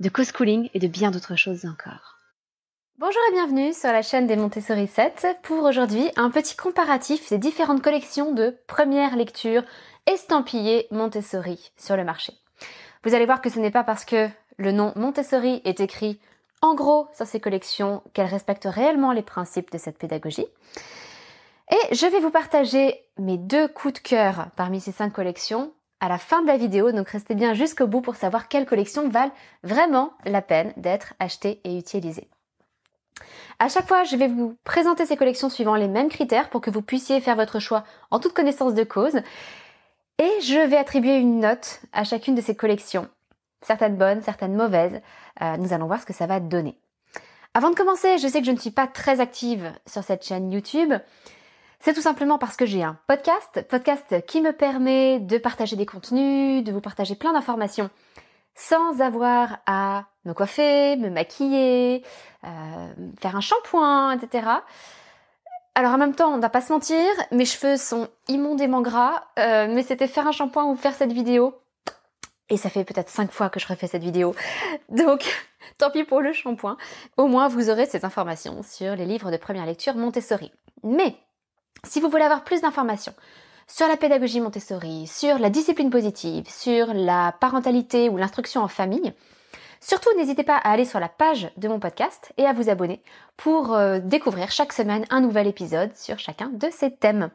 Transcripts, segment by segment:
de co-schooling et de bien d'autres choses encore. Bonjour et bienvenue sur la chaîne des Montessori 7 pour aujourd'hui un petit comparatif des différentes collections de première lecture estampillées Montessori sur le marché. Vous allez voir que ce n'est pas parce que le nom Montessori est écrit en gros sur ces collections qu'elles respectent réellement les principes de cette pédagogie. Et je vais vous partager mes deux coups de cœur parmi ces cinq collections à la fin de la vidéo, donc restez bien jusqu'au bout pour savoir quelles collections valent vraiment la peine d'être achetées et utilisées. À chaque fois, je vais vous présenter ces collections suivant les mêmes critères pour que vous puissiez faire votre choix en toute connaissance de cause. Et je vais attribuer une note à chacune de ces collections. Certaines bonnes, certaines mauvaises. Euh, nous allons voir ce que ça va donner. Avant de commencer, je sais que je ne suis pas très active sur cette chaîne YouTube. C'est tout simplement parce que j'ai un podcast, podcast qui me permet de partager des contenus, de vous partager plein d'informations sans avoir à me coiffer, me maquiller, euh, faire un shampoing, etc. Alors en même temps, on ne va pas se mentir, mes cheveux sont immondément gras, euh, mais c'était faire un shampoing ou faire cette vidéo. Et ça fait peut-être cinq fois que je refais cette vidéo. Donc, tant pis pour le shampoing. Au moins, vous aurez ces informations sur les livres de première lecture Montessori. Mais si vous voulez avoir plus d'informations sur la pédagogie Montessori, sur la discipline positive, sur la parentalité ou l'instruction en famille, Surtout, n'hésitez pas à aller sur la page de mon podcast et à vous abonner pour euh, découvrir chaque semaine un nouvel épisode sur chacun de ces thèmes.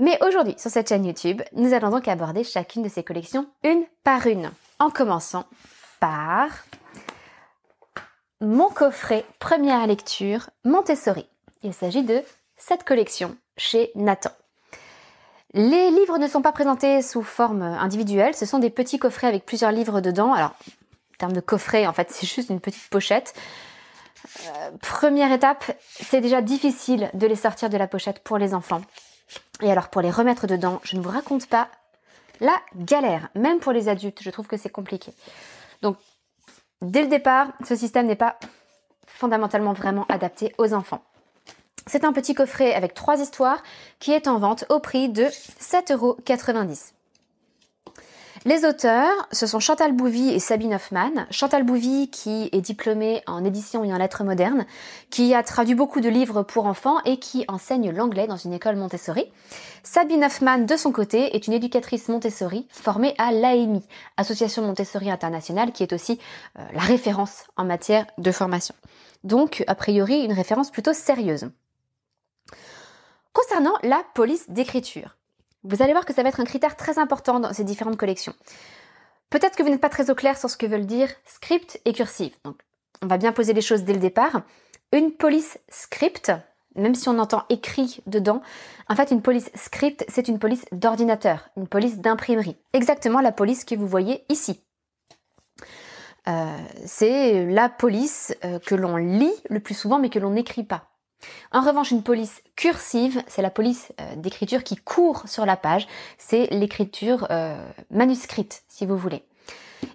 Mais aujourd'hui, sur cette chaîne YouTube, nous allons donc aborder chacune de ces collections une par une, en commençant par mon coffret première lecture Montessori. Il s'agit de cette collection chez Nathan. Les livres ne sont pas présentés sous forme individuelle, ce sont des petits coffrets avec plusieurs livres dedans. Alors, en termes de coffret, en fait, c'est juste une petite pochette. Euh, première étape, c'est déjà difficile de les sortir de la pochette pour les enfants. Et alors, pour les remettre dedans, je ne vous raconte pas la galère. Même pour les adultes, je trouve que c'est compliqué. Donc, dès le départ, ce système n'est pas fondamentalement vraiment adapté aux enfants. C'est un petit coffret avec trois histoires qui est en vente au prix de 7,90€. Les auteurs, ce sont Chantal Bouvy et Sabine Hoffman. Chantal Bouvy qui est diplômée en édition et en lettres modernes, qui a traduit beaucoup de livres pour enfants et qui enseigne l'anglais dans une école Montessori. Sabine Hoffman, de son côté, est une éducatrice Montessori formée à l'AMI, Association Montessori Internationale, qui est aussi euh, la référence en matière de formation. Donc, a priori, une référence plutôt sérieuse. Concernant la police d'écriture, vous allez voir que ça va être un critère très important dans ces différentes collections. Peut-être que vous n'êtes pas très au clair sur ce que veulent dire script et cursive. Donc, on va bien poser les choses dès le départ. Une police script, même si on entend écrit dedans, en fait, une police script, c'est une police d'ordinateur, une police d'imprimerie. Exactement la police que vous voyez ici. Euh, c'est la police euh, que l'on lit le plus souvent, mais que l'on n'écrit pas. En revanche, une police cursive, c'est la police euh, d'écriture qui court sur la page, c'est l'écriture euh, manuscrite, si vous voulez.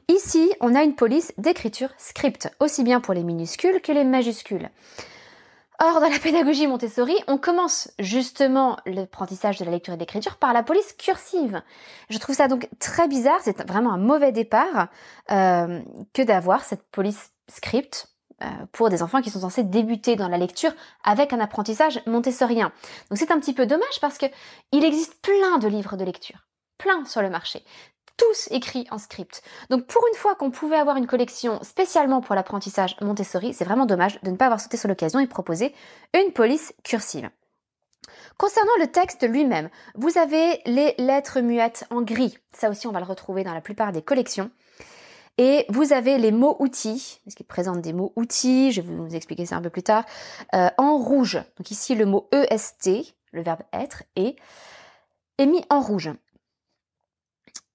Ici, on a une police d'écriture script, aussi bien pour les minuscules que les majuscules. Or, dans la pédagogie Montessori, on commence justement l'apprentissage de la lecture et de l'écriture par la police cursive. Je trouve ça donc très bizarre, c'est vraiment un mauvais départ euh, que d'avoir cette police script euh, pour des enfants qui sont censés débuter dans la lecture avec un apprentissage montessorien. Donc c'est un petit peu dommage parce que existe plein de livres de lecture, plein sur le marché, tous écrits en script. Donc pour une fois qu'on pouvait avoir une collection spécialement pour l'apprentissage Montessori, c'est vraiment dommage de ne pas avoir sauté sur l'occasion et proposer une police cursive. Concernant le texte lui-même, vous avez les lettres muettes en gris. Ça aussi, on va le retrouver dans la plupart des collections. Et vous avez les mots outils, parce qu'ils présentent des mots outils, je vais vous expliquer ça un peu plus tard, euh, en rouge. Donc ici, le mot EST, le verbe être, est mis en rouge.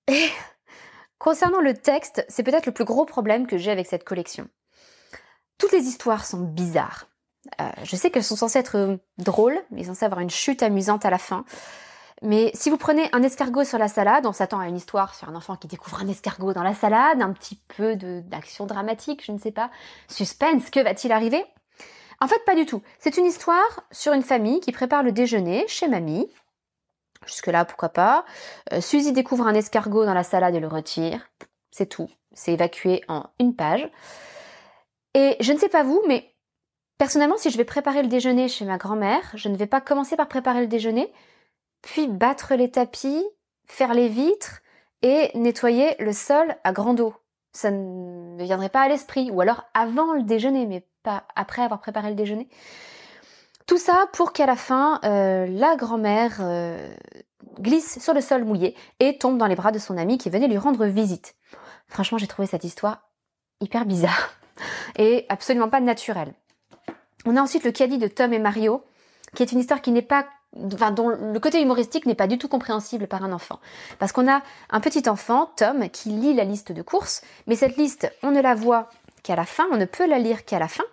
Et concernant le texte, c'est peut-être le plus gros problème que j'ai avec cette collection. Toutes les histoires sont bizarres. Euh, je sais qu'elles sont censées être euh, drôles, mais censées avoir une chute amusante à la fin. Mais si vous prenez un escargot sur la salade, on s'attend à une histoire sur un enfant qui découvre un escargot dans la salade, un petit peu d'action dramatique, je ne sais pas, suspense, que va-t-il arriver En fait, pas du tout. C'est une histoire sur une famille qui prépare le déjeuner chez mamie. Jusque-là, pourquoi pas. Euh, Suzy découvre un escargot dans la salade et le retire. C'est tout. C'est évacué en une page. Et je ne sais pas vous, mais personnellement, si je vais préparer le déjeuner chez ma grand-mère, je ne vais pas commencer par préparer le déjeuner puis battre les tapis, faire les vitres et nettoyer le sol à grande eau. Ça ne viendrait pas à l'esprit, ou alors avant le déjeuner, mais pas après avoir préparé le déjeuner. Tout ça pour qu'à la fin, euh, la grand-mère euh, glisse sur le sol mouillé et tombe dans les bras de son ami qui venait lui rendre visite. Franchement, j'ai trouvé cette histoire hyper bizarre et absolument pas naturelle. On a ensuite le caddie de Tom et Mario, qui est une histoire qui n'est pas dont le côté humoristique n'est pas du tout compréhensible par un enfant. Parce qu'on a un petit enfant, Tom, qui lit la liste de courses, mais cette liste, on ne la voit qu'à la fin, on ne peut la lire qu'à la fin.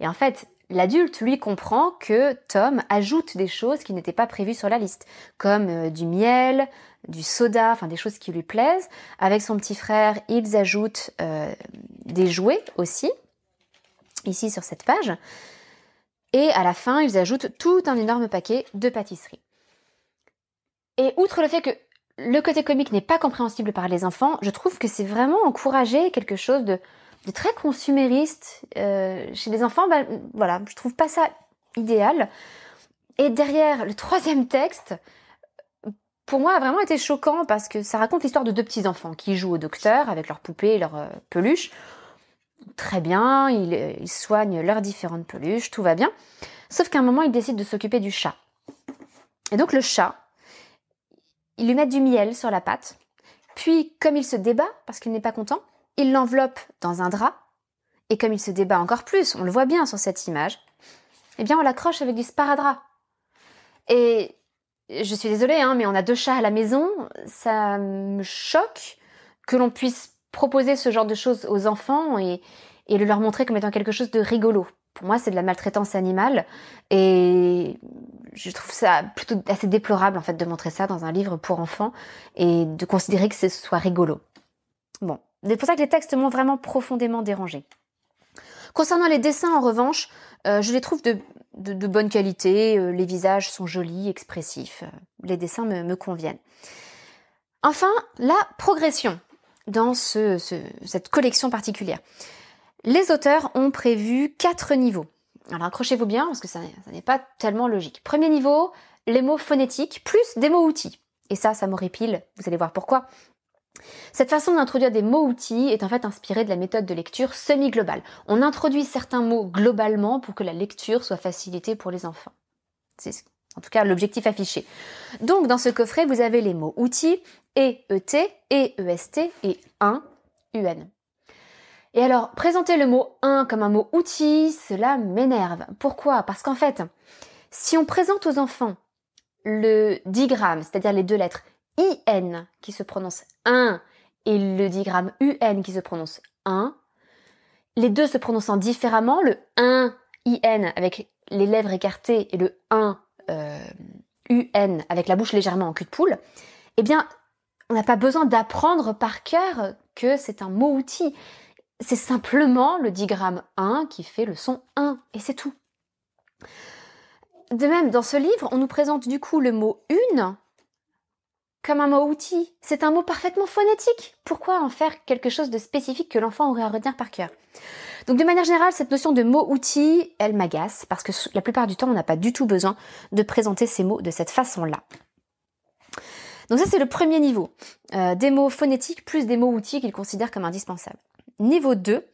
Et en fait, L'adulte, lui, comprend que Tom ajoute des choses qui n'étaient pas prévues sur la liste, comme euh, du miel, du soda, enfin des choses qui lui plaisent. Avec son petit frère, ils ajoutent euh, des jouets aussi, ici sur cette page. Et à la fin, ils ajoutent tout un énorme paquet de pâtisseries. Et outre le fait que le côté comique n'est pas compréhensible par les enfants, je trouve que c'est vraiment encourager quelque chose de, très consumériste euh, chez les enfants. Bah, voilà, je trouve pas ça idéal. Et derrière, le troisième texte, pour moi, a vraiment été choquant parce que ça raconte l'histoire de deux petits enfants qui jouent au docteur avec leurs poupées et leurs euh, peluches très bien, ils, ils soignent leurs différentes peluches, tout va bien. Sauf qu'à un moment, ils décident de s'occuper du chat. Et donc le chat, ils lui mettent du miel sur la patte, puis comme il se débat parce qu'il n'est pas content, il l'enveloppe dans un drap, et comme il se débat encore plus, on le voit bien sur cette image, eh bien on l'accroche avec du sparadrap. Et je suis désolée, hein, mais on a deux chats à la maison, ça me choque que l'on puisse proposer ce genre de choses aux enfants et, le leur montrer comme étant quelque chose de rigolo. Pour moi, c'est de la maltraitance animale et je trouve ça plutôt assez déplorable en fait de montrer ça dans un livre pour enfants et de considérer que ce soit rigolo. Bon, c'est pour ça que les textes m'ont vraiment profondément dérangée. Concernant les dessins, en revanche, euh, je les trouve de, bonne qualité. Euh, les visages sont jolis, expressifs. Euh, les dessins me, conviennent. Enfin, la progression dans cette collection particulière. Les auteurs ont prévu quatre niveaux. Alors accrochez-vous bien parce que ça, n'est pas tellement logique. Premier niveau, les mots phonétiques plus des mots outils. Et ça, ça pile, vous allez voir pourquoi. Cette façon d'introduire des mots-outils est en fait inspirée de la méthode de lecture semi-globale. On introduit certains mots globalement pour que la lecture soit facilitée pour les enfants. C'est en tout cas l'objectif affiché. Donc dans ce coffret, vous avez les mots outils, E-E-T, E-E-S-T et un, UN. Et alors, présenter le mot 1 comme un mot outil, cela m'énerve. Pourquoi Parce qu'en fait, si on présente aux enfants le digramme, c'est-à-dire les deux lettres I-N qui se prononcent 1 et le digramme U-N qui se prononce 1, les deux se prononçant différemment, le 1 n avec les lèvres écartées et le 1 euh, u n avec la bouche légèrement en cul de poule, eh bien, on n'a pas besoin d'apprendre par cœur que c'est un mot-outil. C'est simplement le digramme 1 qui fait le son 1, et c'est tout. De même, dans ce livre, on nous présente du coup le mot une comme un mot-outil. C'est un mot parfaitement phonétique. Pourquoi en faire quelque chose de spécifique que l'enfant aurait à retenir par cœur Donc de manière générale, cette notion de mot-outil, elle m'agace, parce que la plupart du temps, on n'a pas du tout besoin de présenter ces mots de cette façon-là. Donc ça c'est le premier niveau, euh, des mots phonétiques plus des mots outils qu'ils considèrent comme indispensables. Niveau 2,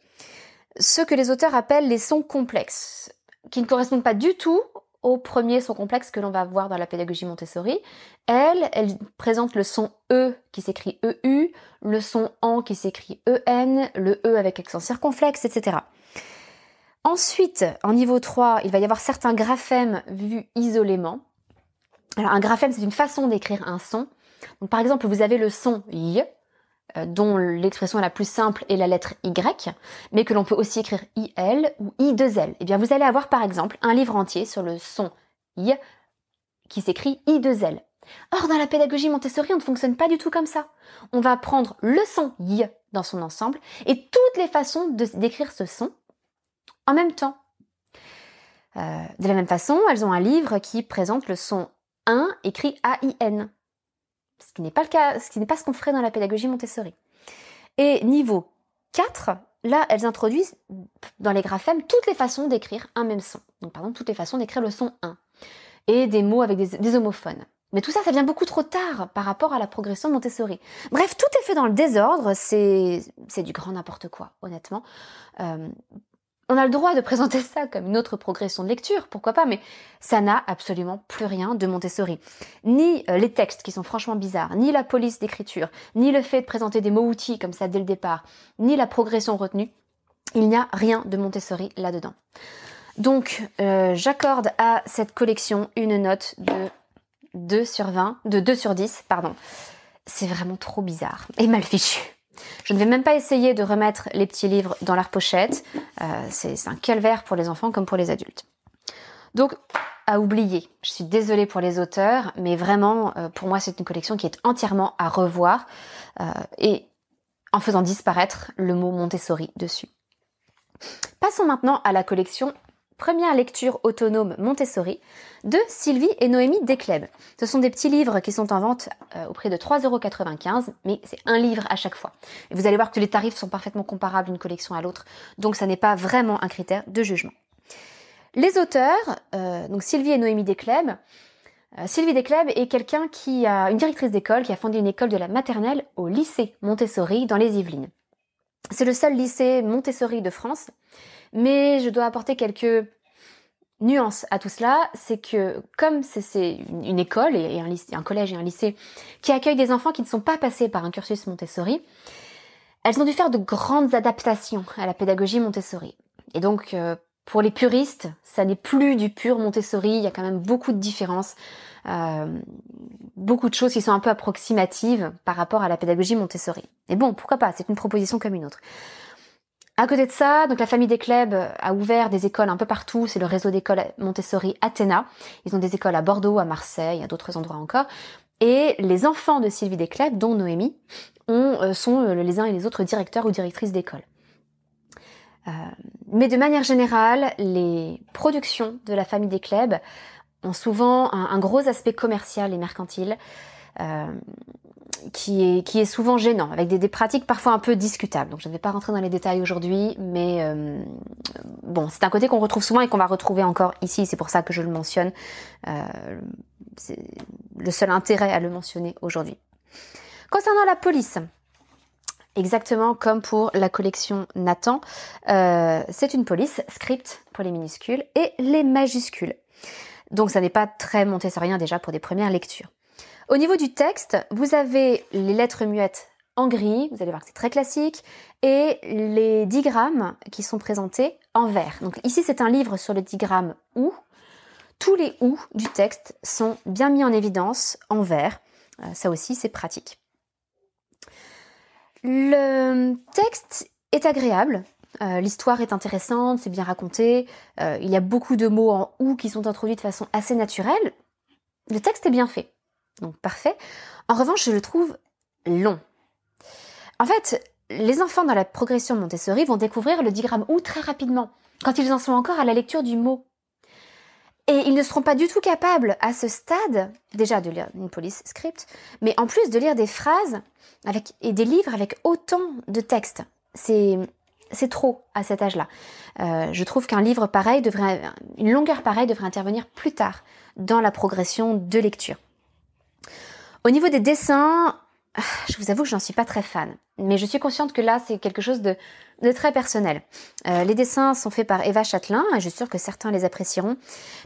ce que les auteurs appellent les sons complexes, qui ne correspondent pas du tout au premier son complexe que l'on va voir dans la pédagogie Montessori. Elle, elle présente le son E qui s'écrit EU, le son EN qui s'écrit EN, le E avec accent circonflexe, etc. Ensuite, en niveau 3, il va y avoir certains graphèmes vus isolément. Alors un graphème, c'est une façon d'écrire un son par exemple, vous avez le son y euh, dont l'expression la plus simple est la lettre Y, mais que l'on peut aussi écrire IL ou I2L. Eh bien, vous allez avoir par exemple un livre entier sur le son I qui s'écrit I2L. Or, dans la pédagogie Montessori, on ne fonctionne pas du tout comme ça. On va prendre le son I dans son ensemble et toutes les façons de d'écrire ce son en même temps. Euh, de la même façon, elles ont un livre qui présente le son 1 écrit A-I-N ce qui n'est pas le cas, ce qui n'est pas ce qu'on ferait dans la pédagogie Montessori. Et niveau 4, là, elles introduisent dans les graphèmes toutes les façons d'écrire un même son. Donc, par toutes les façons d'écrire le son 1. Et des mots avec des, homophones. Mais tout ça, ça vient beaucoup trop tard par rapport à la progression de Montessori. Bref, tout est fait dans le désordre, c'est du grand n'importe quoi, honnêtement. Euh, on a le droit de présenter ça comme une autre progression de lecture, pourquoi pas, mais ça n'a absolument plus rien de Montessori. Ni euh, les textes qui sont franchement bizarres, ni la police d'écriture, ni le fait de présenter des mots-outils comme ça dès le départ, ni la progression retenue, il n'y a rien de Montessori là-dedans. Donc, euh, j'accorde à cette collection une note de 2 sur 20, de 2 sur 10, pardon. C'est vraiment trop bizarre et mal fichu. Je ne vais même pas essayer de remettre les petits livres dans leur pochette. Euh, c'est un calvaire pour les enfants comme pour les adultes. Donc, à oublier. Je suis désolée pour les auteurs, mais vraiment, euh, pour moi, c'est une collection qui est entièrement à revoir euh, et en faisant disparaître le mot Montessori dessus. Passons maintenant à la collection Première lecture autonome Montessori de Sylvie et Noémie Descleb. Ce sont des petits livres qui sont en vente euh, auprès au prix de 3,95€, mais c'est un livre à chaque fois. Et vous allez voir que les tarifs sont parfaitement comparables d'une collection à l'autre, donc ça n'est pas vraiment un critère de jugement. Les auteurs, euh, donc Sylvie et Noémie Desclèbes. Euh, Sylvie Descleb est quelqu'un qui a une directrice d'école qui a fondé une école de la maternelle au lycée Montessori dans les Yvelines. C'est le seul lycée Montessori de France mais je dois apporter quelques nuances à tout cela, c'est que comme c'est une école et un, collège et un lycée qui accueillent des enfants qui ne sont pas passés par un cursus Montessori, elles ont dû faire de grandes adaptations à la pédagogie Montessori. Et donc, euh, pour les puristes, ça n'est plus du pur Montessori, il y a quand même beaucoup de différences, euh, beaucoup de choses qui sont un peu approximatives par rapport à la pédagogie Montessori. Mais bon, pourquoi pas, c'est une proposition comme une autre. À côté de ça, donc la famille des a ouvert des écoles un peu partout. C'est le réseau d'écoles Montessori Athéna. Ils ont des écoles à Bordeaux, à Marseille, à d'autres endroits encore. Et les enfants de Sylvie Desclèves, dont Noémie, euh, sont euh, les uns et les autres directeurs ou directrices d'école. Euh, mais de manière générale, les productions de la famille Desclèves ont souvent un gros aspect commercial et mercantile. Euh, qui est, souvent gênant, avec des, pratiques parfois un peu discutables. Donc je ne vais pas rentrer dans les détails aujourd'hui, mais euh, bon, c'est un côté qu'on retrouve souvent et qu'on va retrouver encore ici, c'est pour ça que je le mentionne. Euh, c'est le seul intérêt à le mentionner aujourd'hui. Concernant la police, exactement comme pour la collection Nathan, c'est une police script pour les minuscules et les majuscules. Donc ça n'est pas très rien déjà pour des premières lectures. Au niveau du texte, vous avez les lettres muettes en gris, vous allez voir que c'est très classique, et les digrammes qui sont présentés en vert. Donc ici, c'est un livre sur le digramme OU. Tous les OU du texte sont bien mis en évidence en vert. Euh, ça aussi, c'est pratique. Le texte est agréable, euh, l'histoire est intéressante, c'est bien raconté, euh, il y a beaucoup de mots en OU qui sont introduits de façon assez naturelle. Le texte est bien fait. Donc parfait. En revanche, je le trouve long. En fait, les enfants dans la progression Montessori vont découvrir le digramme OU très rapidement, quand ils en sont encore à la lecture du mot. Et ils ne seront pas du tout capables à ce stade, déjà de lire une police script, mais en plus de lire des phrases avec, et des livres avec autant de textes. C'est, trop à cet âge-là. Euh, je trouve qu'un livre pareil devrait, une longueur pareille devrait intervenir plus tard dans la progression de lecture. Au niveau des dessins, je vous avoue que n'en suis pas très fan, mais je suis consciente que là c'est quelque chose de, très personnel. Euh, les dessins sont faits par Eva Châtelain et je suis sûre que certains les apprécieront.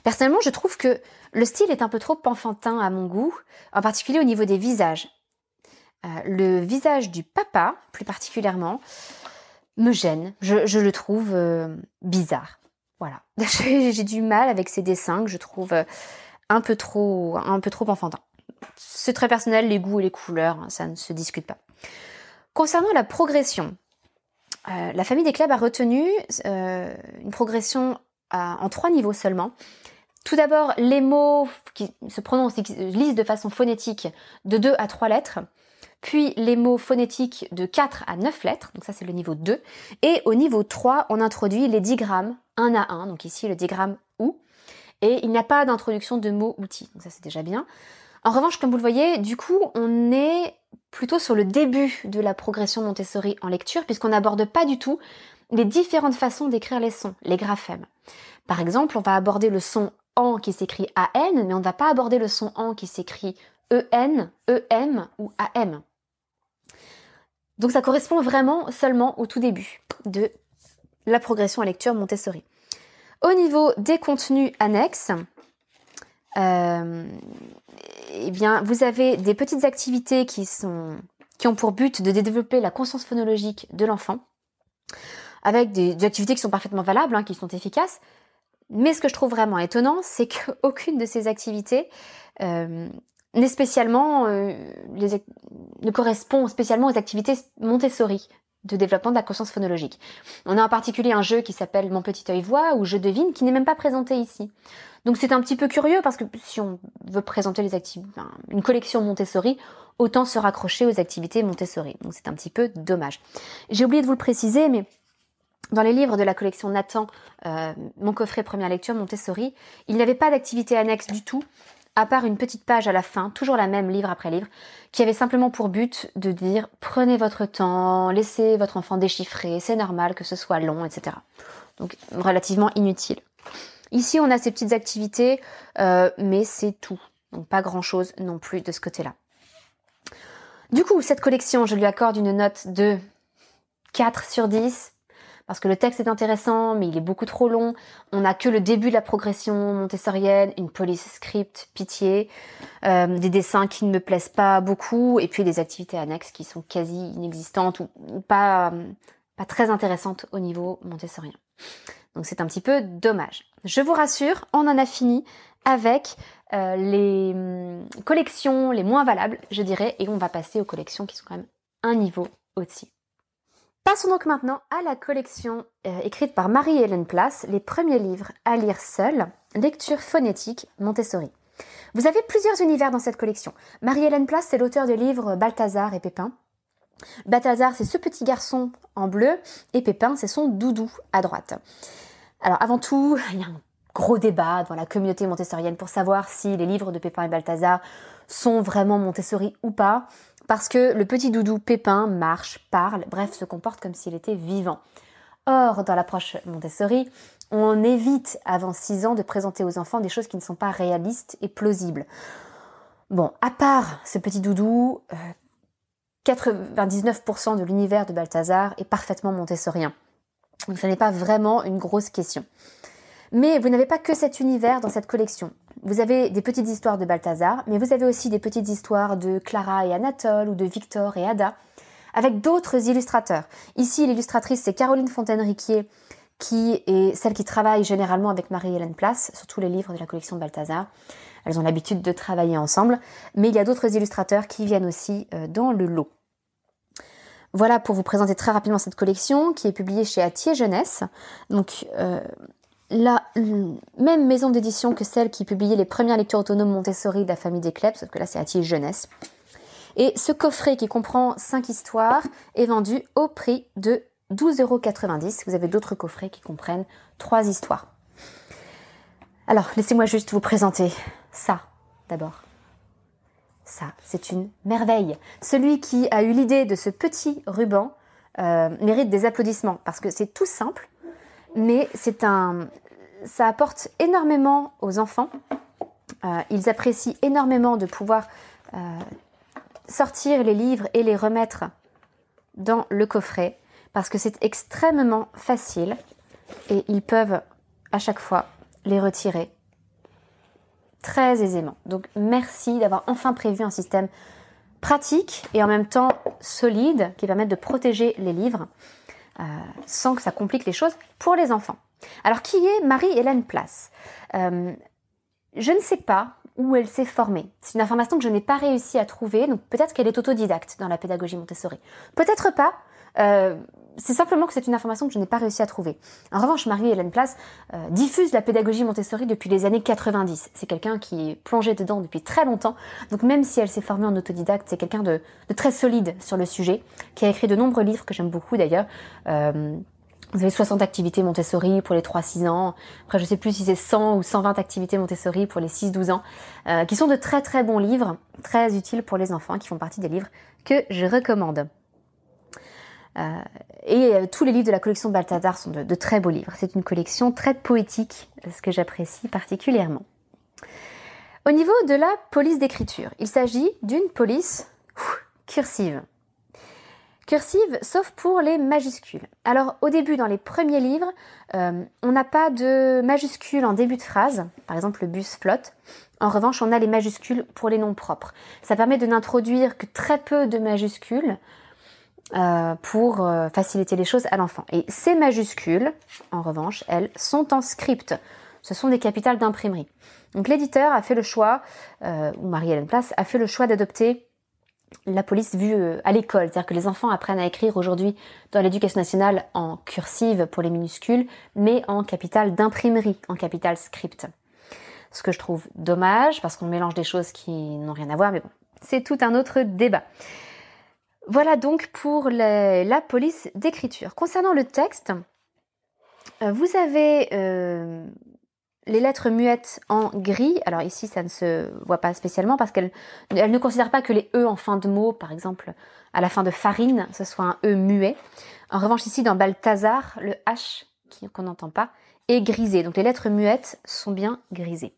Personnellement, je trouve que le style est un peu trop enfantin à mon goût, en particulier au niveau des visages. Euh, le visage du papa, plus particulièrement, me gêne. Je, le trouve euh, bizarre. Voilà, j'ai du mal avec ces dessins que je trouve un peu trop, un peu trop enfantin c'est très personnel, les goûts et les couleurs, hein, ça ne se discute pas. Concernant la progression, euh, la famille des clubs a retenu euh, une progression euh, en trois niveaux seulement. Tout d'abord, les mots qui se prononcent et qui lisent de façon phonétique de 2 à 3 lettres, puis les mots phonétiques de 4 à 9 lettres, donc ça c'est le niveau 2, et au niveau 3, on introduit les digrammes 1 à 1, donc ici le digramme ou, et il n'y a pas d'introduction de mots outils, donc ça c'est déjà bien. En revanche, comme vous le voyez, du coup, on est plutôt sur le début de la progression Montessori en lecture, puisqu'on n'aborde pas du tout les différentes façons d'écrire les sons, les graphèmes. Par exemple, on va aborder le son en qui s'écrit AN, mais on ne va pas aborder le son en qui s'écrit EN, EM ou AM. Donc ça correspond vraiment seulement au tout début de la progression à lecture Montessori. Au niveau des contenus annexes, euh, eh bien, vous avez des petites activités qui sont qui ont pour but de développer la conscience phonologique de l'enfant, avec des, activités qui sont parfaitement valables, hein, qui sont efficaces. Mais ce que je trouve vraiment étonnant, c'est qu'aucune de ces activités euh, n'est spécialement euh, ne correspond spécialement aux activités Montessori de développement de la conscience phonologique. On a en particulier un jeu qui s'appelle Mon petit œil voix ou Je devine qui n'est même pas présenté ici. Donc c'est un petit peu curieux parce que si on veut présenter les une collection Montessori, autant se raccrocher aux activités Montessori. Donc c'est un petit peu dommage. J'ai oublié de vous le préciser, mais dans les livres de la collection Nathan, euh, mon coffret première lecture Montessori, il n'y avait pas d'activité annexe du tout à part une petite page à la fin, toujours la même livre après livre, qui avait simplement pour but de dire prenez votre temps, laissez votre enfant déchiffrer, c'est normal que ce soit long, etc. Donc relativement inutile. Ici, on a ces petites activités, euh, mais c'est tout. Donc pas grand-chose non plus de ce côté-là. Du coup, cette collection, je lui accorde une note de 4 sur 10 parce que le texte est intéressant, mais il est beaucoup trop long. On n'a que le début de la progression montessorienne, une police script, pitié, euh, des dessins qui ne me plaisent pas beaucoup, et puis des activités annexes qui sont quasi inexistantes ou, euh, pas, très intéressantes au niveau montessorien. Donc c'est un petit peu dommage. Je vous rassure, on en a fini avec euh, les hum, collections les moins valables, je dirais, et on va passer aux collections qui sont quand même un niveau au-dessus. Passons donc maintenant à la collection euh, écrite par Marie-Hélène Place, les premiers livres à lire seul, lecture phonétique Montessori. Vous avez plusieurs univers dans cette collection. Marie-Hélène Place, c'est l'auteur des livres Balthazar et Pépin. Balthazar, c'est ce petit garçon en bleu, et Pépin, c'est son doudou à droite. Alors avant tout, il y a un gros débat dans la communauté montessorienne pour savoir si les livres de Pépin et Balthazar sont vraiment Montessori ou pas parce que le petit doudou pépin marche, parle, bref, se comporte comme s'il était vivant. Or, dans l'approche Montessori, on évite avant 6 ans de présenter aux enfants des choses qui ne sont pas réalistes et plausibles. Bon, à part ce petit doudou, 99% euh, de l'univers de Balthazar est parfaitement montessorien. Donc ce n'est pas vraiment une grosse question. Mais vous n'avez pas que cet univers dans cette collection vous avez des petites histoires de Balthazar, mais vous avez aussi des petites histoires de Clara et Anatole ou de Victor et Ada, avec d'autres illustrateurs. Ici, l'illustratrice, c'est Caroline Fontaine-Riquier, qui est celle qui travaille généralement avec Marie-Hélène Place sur tous les livres de la collection Balthazar. Elles ont l'habitude de travailler ensemble, mais il y a d'autres illustrateurs qui viennent aussi euh, dans le lot. Voilà pour vous présenter très rapidement cette collection qui est publiée chez Atier Jeunesse. Donc euh, la même maison d'édition que celle qui publiait les premières lectures autonomes Montessori de la famille des sauf que là c'est Jeunesse. Et ce coffret qui comprend 5 histoires est vendu au prix de 12,90€. Vous avez d'autres coffrets qui comprennent 3 histoires. Alors, laissez-moi juste vous présenter ça d'abord. Ça, c'est une merveille. Celui qui a eu l'idée de ce petit ruban euh, mérite des applaudissements parce que c'est tout simple, mais c'est un, ça apporte énormément aux enfants. Euh, ils apprécient énormément de pouvoir euh, sortir les livres et les remettre dans le coffret parce que c'est extrêmement facile et ils peuvent à chaque fois les retirer très aisément. Donc merci d'avoir enfin prévu un système pratique et en même temps solide qui permette de protéger les livres. Euh, sans que ça complique les choses pour les enfants. Alors qui est Marie-Hélène Place euh, Je ne sais pas où elle s'est formée. C'est une information que je n'ai pas réussi à trouver, donc peut-être qu'elle est autodidacte dans la pédagogie Montessori. Peut-être pas, euh, c'est simplement que c'est une information que je n'ai pas réussi à trouver. En revanche, Marie-Hélène Place euh, diffuse la pédagogie Montessori depuis les années 90. C'est quelqu'un qui est plongé dedans depuis très longtemps. Donc même si elle s'est formée en autodidacte, c'est quelqu'un de, très solide sur le sujet, qui a écrit de nombreux livres que j'aime beaucoup d'ailleurs. Euh, vous avez 60 activités Montessori pour les 3-6 ans. Après, je sais plus si c'est 100 ou 120 activités Montessori pour les 6-12 ans, euh, qui sont de très très bons livres, très utiles pour les enfants, qui font partie des livres que je recommande. Euh, et euh, tous les livres de la collection Balthazar sont de, très beaux livres. C'est une collection très poétique, ce que j'apprécie particulièrement. Au niveau de la police d'écriture, il s'agit d'une police cursive. Cursive, sauf pour les majuscules. Alors au début, dans les premiers livres, euh, on n'a pas de majuscules en début de phrase. Par exemple, le bus flotte. En revanche, on a les majuscules pour les noms propres. Ça permet de n'introduire que très peu de majuscules euh, pour euh, faciliter les choses à l'enfant. Et ces majuscules, en revanche, elles sont en script. Ce sont des capitales d'imprimerie. Donc l'éditeur a fait le choix, euh, ou Marie-Hélène Place, a fait le choix d'adopter la police vue à l'école, c'est-à-dire que les enfants apprennent à écrire aujourd'hui dans l'éducation nationale en cursive pour les minuscules, mais en capitale d'imprimerie, en capitale script. Ce que je trouve dommage parce qu'on mélange des choses qui n'ont rien à voir, mais bon, c'est tout un autre débat. Voilà donc pour la police d'écriture. Concernant le texte, euh, vous avez euh, les lettres muettes en gris. Alors ici, ça ne se voit pas spécialement parce qu'elle ne considère pas que les E en fin de mot, par exemple, à la fin de farine, ce soit un E muet. En revanche, ici, dans Balthazar, le H qu'on n'entend pas est grisé. Donc les lettres muettes sont bien grisées.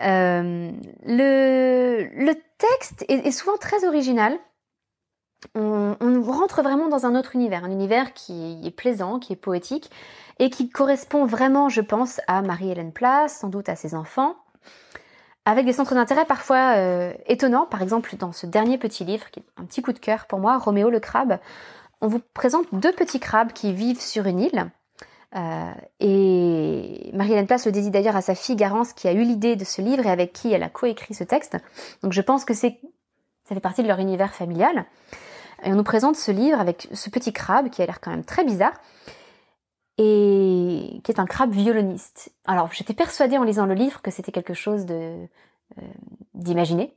Euh, le, texte est souvent très original on, rentre vraiment dans un autre univers, un univers qui est plaisant, qui est poétique et qui correspond vraiment, je pense, à Marie-Hélène Place, sans doute à ses enfants, avec des centres d'intérêt parfois euh, étonnants. Par exemple, dans ce dernier petit livre, qui est un petit coup de cœur pour moi, Roméo le crabe, on vous présente deux petits crabes qui vivent sur une île. Euh, et Marie-Hélène Place le dédie d'ailleurs à sa fille Garance qui a eu l'idée de ce livre et avec qui elle a coécrit ce texte. Donc je pense que c'est, ça fait partie de leur univers familial. Et on nous présente ce livre avec ce petit crabe qui a l'air quand même très bizarre et qui est un crabe violoniste. Alors j'étais persuadée en lisant le livre que c'était quelque chose de euh, d'imaginer.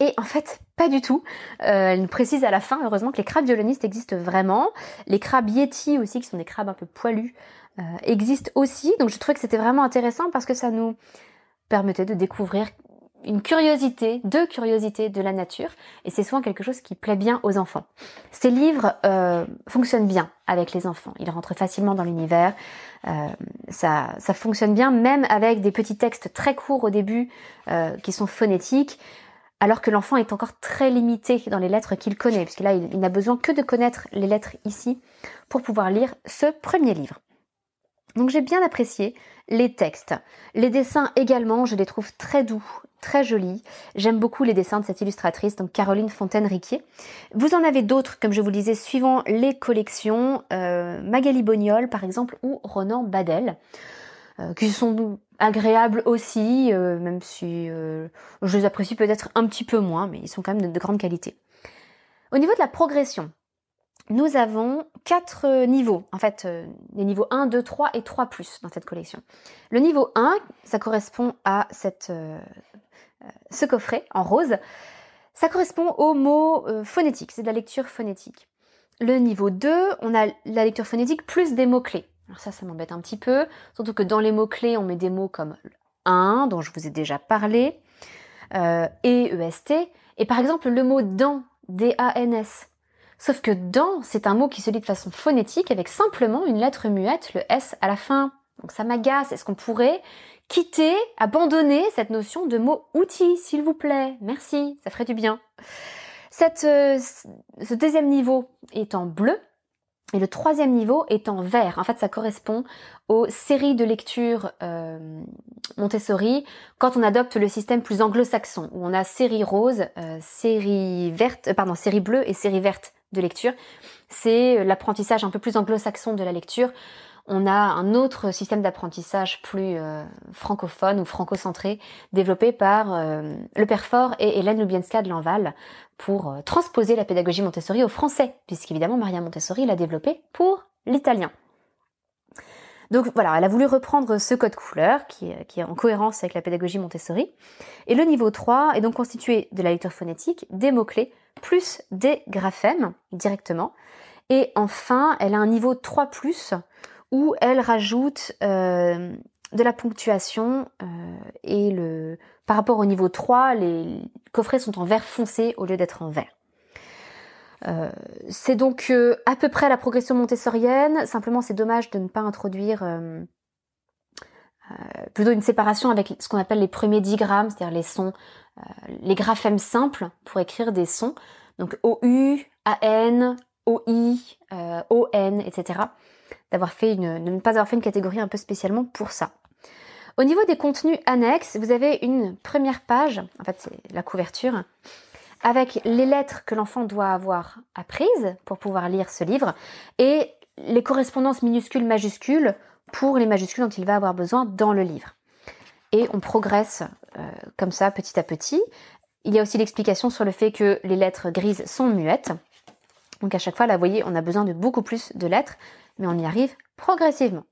Et en fait, pas du tout. Euh, elle nous précise à la fin, heureusement, que les crabes violonistes existent vraiment. Les crabes yétis aussi, qui sont des crabes un peu poilus, euh, existent aussi. Donc je trouvais que c'était vraiment intéressant parce que ça nous permettait de découvrir une curiosité, deux curiosités de la nature, et c'est souvent quelque chose qui plaît bien aux enfants. Ces livres euh, fonctionnent bien avec les enfants, ils rentrent facilement dans l'univers, euh, ça, fonctionne bien même avec des petits textes très courts au début euh, qui sont phonétiques, alors que l'enfant est encore très limité dans les lettres qu'il connaît, puisque là il n'a besoin que de connaître les lettres ici pour pouvoir lire ce premier livre. Donc j'ai bien apprécié les textes. Les dessins également, je les trouve très doux, très jolis. J'aime beaucoup les dessins de cette illustratrice, donc Caroline Fontaine-Riquier. Vous en avez d'autres, comme je vous le disais, suivant les collections, euh, Magali Bognol par exemple, ou Ronan Badel, euh, qui sont agréables aussi, euh, même si je les apprécie peut-être un petit peu moins, mais ils sont quand même de grande qualité. Au niveau de la progression, nous avons quatre euh, niveaux, en fait euh, les niveaux 1, 2, 3 et 3 dans cette collection. Le niveau 1, ça correspond à euh, ce coffret en rose, ça correspond aux mots phonétique, phonétiques, c'est de la lecture phonétique. Le niveau 2, on a la lecture phonétique plus des mots-clés. Alors ça, ça m'embête un petit peu, surtout que dans les mots-clés, on met des mots comme 1, dont je vous ai déjà parlé, et e, e, EST, et par exemple le mot dans, D-A-N-S, Sauf que dans, c'est un mot qui se lit de façon phonétique avec simplement une lettre muette, le S à la fin. Donc ça m'agace. Est-ce qu'on pourrait quitter, abandonner cette notion de mot outil, s'il vous plaît Merci, ça ferait du bien. Cette, euh, ce deuxième niveau est en bleu et le troisième niveau est en vert. En fait, ça correspond aux séries de lecture euh, Montessori quand on adopte le système plus anglo-saxon, où on a séries rose, euh, série pardon, série bleue et séries vertes de lecture, c'est euh, l'apprentissage un peu plus anglo-saxon de la lecture. On a un autre système d'apprentissage plus euh, francophone ou franco-centré développé par euh, Le Perfort et Hélène Lubienska de Lanval pour transposer la pédagogie Montessori au français, puisqu'évidemment Maria Montessori l'a développée pour l'italien. Donc voilà, elle a voulu reprendre ce code couleur qui, qui, est en cohérence avec la pédagogie Montessori. Et le niveau 3 est donc constitué de la lecture phonétique, des mots-clés, plus des graphèmes directement. Et enfin, elle a un niveau 3 ⁇ où elle rajoute euh, de la ponctuation euh, et le... par rapport au niveau 3, les coffrets sont en vert foncé au lieu d'être en vert. Euh, c'est donc à peu près la progression montessorienne, simplement c'est dommage de ne pas introduire plutôt une séparation avec ce qu'on appelle les premiers digrammes, c'est-à-dire les sons euh, les graphèmes simples pour écrire des sons. Donc OU, AN, OI, o ON, euh, etc. D'avoir fait une, ne pas avoir fait une catégorie un peu spécialement pour ça. Au niveau des contenus annexes, vous avez une première page, en fait c'est la couverture, avec les lettres que l'enfant doit avoir apprises pour pouvoir lire ce livre et les correspondances minuscules majuscules pour les majuscules dont il va avoir besoin dans le livre et on progresse euh, comme ça petit à petit. Il y a aussi l'explication sur le fait que les lettres grises sont muettes. Donc à chaque fois, là, vous voyez, on a besoin de beaucoup plus de lettres, mais on y arrive progressivement.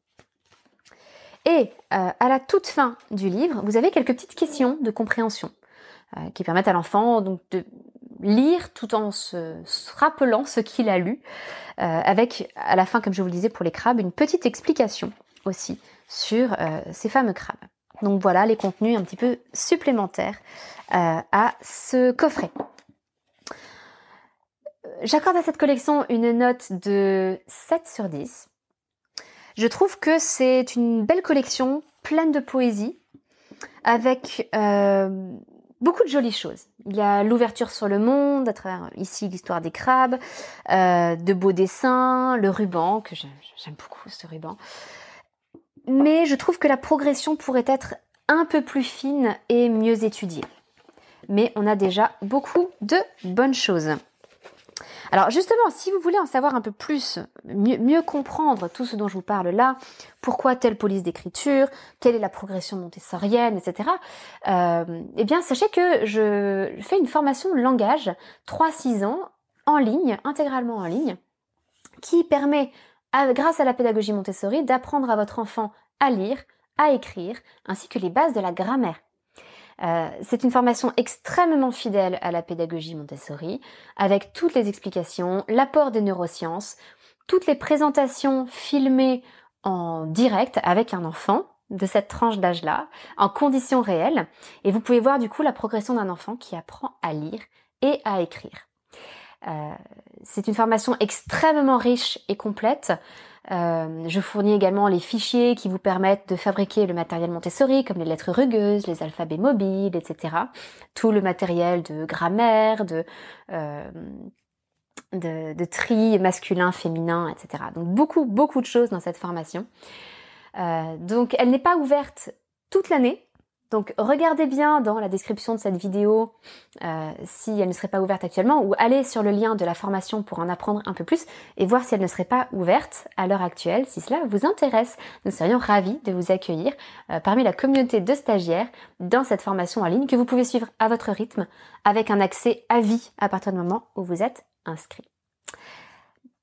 Et euh, à la toute fin du livre, vous avez quelques petites questions de compréhension euh, qui permettent à l'enfant donc de lire tout en se, rappelant ce qu'il a lu, avec à la fin, comme je vous le disais pour les crabes, une petite explication aussi sur ces fameux crabes. Donc voilà les contenus un petit peu supplémentaires euh, à ce coffret. J'accorde à cette collection une note de 7 sur 10. Je trouve que c'est une belle collection pleine de poésie avec euh, beaucoup de jolies choses. Il y a l'ouverture sur le monde, à travers ici l'histoire des crabes, euh, de beaux dessins, le ruban, que j'aime beaucoup ce ruban mais je trouve que la progression pourrait être un peu plus fine et mieux étudiée. Mais on a déjà beaucoup de bonnes choses. Alors justement, si vous voulez en savoir un peu plus, mieux, comprendre tout ce dont je vous parle là, pourquoi telle police d'écriture, quelle est la progression montessorienne, etc., euh, eh bien sachez que je fais une formation langage 3-6 ans en ligne, intégralement en ligne, qui permet grâce à la pédagogie Montessori, d'apprendre à votre enfant à lire, à écrire, ainsi que les bases de la grammaire. Euh, c'est une formation extrêmement fidèle à la pédagogie Montessori, avec toutes les explications, l'apport des neurosciences, toutes les présentations filmées en direct avec un enfant de cette tranche d'âge-là, en conditions réelles, et vous pouvez voir du coup la progression d'un enfant qui apprend à lire et à écrire. Euh, c'est une formation extrêmement riche et complète. Euh, je fournis également les fichiers qui vous permettent de fabriquer le matériel Montessori, comme les lettres rugueuses, les alphabets mobiles, etc. Tout le matériel de grammaire, de, euh, de, de, tri masculin, féminin, etc. Donc beaucoup, beaucoup de choses dans cette formation. donc elle n'est pas ouverte toute l'année, donc regardez bien dans la description de cette vidéo euh, si elle ne serait pas ouverte actuellement ou allez sur le lien de la formation pour en apprendre un peu plus et voir si elle ne serait pas ouverte à l'heure actuelle. Si cela vous intéresse, nous serions ravis de vous accueillir euh, parmi la communauté de stagiaires dans cette formation en ligne que vous pouvez suivre à votre rythme avec un accès à vie à partir du moment où vous êtes inscrit.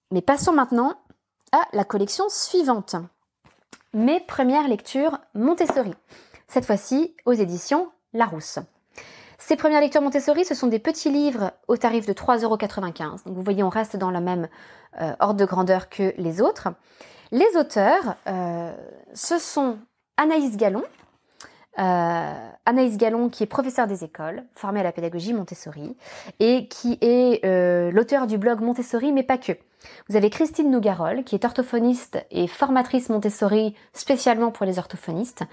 Mais passons maintenant à la collection suivante. Mes premières lectures Montessori cette fois-ci aux éditions Larousse. Ces premières lectures Montessori, ce sont des petits livres au tarif de 3,95€. Donc vous voyez, on reste dans la même euh, ordre de grandeur que les autres. Les auteurs, euh, ce sont Anaïs Gallon, euh, Anaïs Gallon, qui est professeur des écoles, formée à la pédagogie Montessori, et qui est l'auteur du blog Montessori, mais pas que. Vous avez Christine Nougarol, qui est orthophoniste et formatrice Montessori spécialement pour les orthophonistes.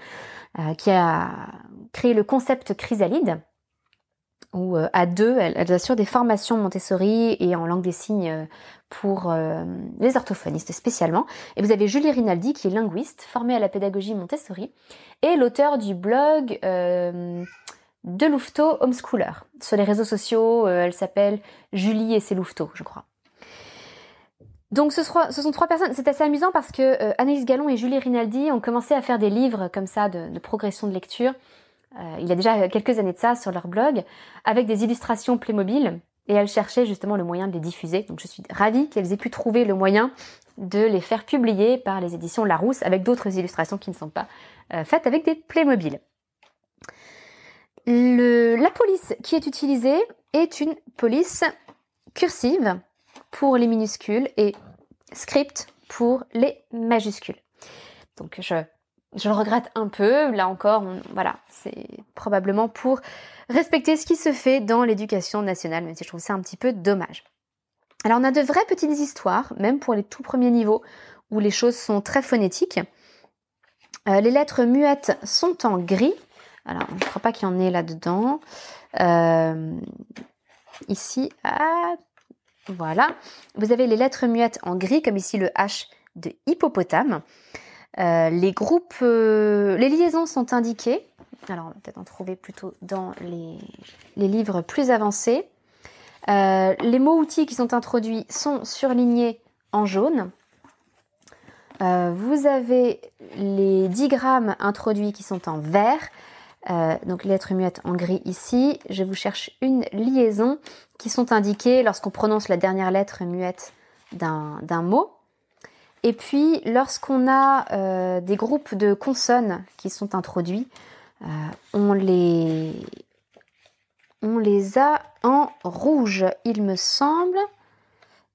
Euh, qui a créé le concept Chrysalide, où euh, à deux, elles, des formations Montessori et en langue des signes euh, pour les orthophonistes spécialement. Et vous avez Julie Rinaldi, qui est linguiste, formée à la pédagogie Montessori, et l'auteur du blog de Louveteau Homeschooler. Sur les réseaux sociaux, elle s'appelle Julie et ses Louveteaux, je crois. Donc ce, sont trois personnes. C'est assez amusant parce que euh, Gallon et Julie Rinaldi ont commencé à faire des livres comme ça de, progression de lecture. Euh, il y a déjà euh, quelques années de ça sur leur blog, avec des illustrations Playmobil. Et elles cherchaient justement le moyen de les diffuser. Donc je suis ravie qu'elles aient pu trouver le moyen de les faire publier par les éditions Larousse avec d'autres illustrations qui ne sont pas faites avec des Playmobil. la police qui est utilisée est une police cursive pour les minuscules et script pour les majuscules. Donc je, le regrette un peu. Là encore, voilà, c'est probablement pour respecter ce qui se fait dans l'éducation nationale, même si je trouve ça un petit peu dommage. Alors on a de vraies petites histoires, même pour les tout premiers niveaux, où les choses sont très phonétiques. Euh, les lettres muettes sont en gris. Alors, je ne crois pas qu'il y en ait là-dedans. Euh, ici, ah, voilà. Vous avez les lettres muettes en gris, comme ici le H de hippopotame. Euh, les groupes, euh, les liaisons sont indiquées. Alors, on va peut-être en trouver plutôt dans les, livres plus avancés. Euh, les mots-outils qui sont introduits sont surlignés en jaune. vous avez les digrammes introduits qui sont en vert. Euh, donc les lettres muettes en gris ici. Je vous cherche une liaison qui sont indiquées lorsqu'on prononce la dernière lettre muette d'un mot. Et puis lorsqu'on a euh, des groupes de consonnes qui sont introduits, euh, on, les, on les a en rouge, il me semble.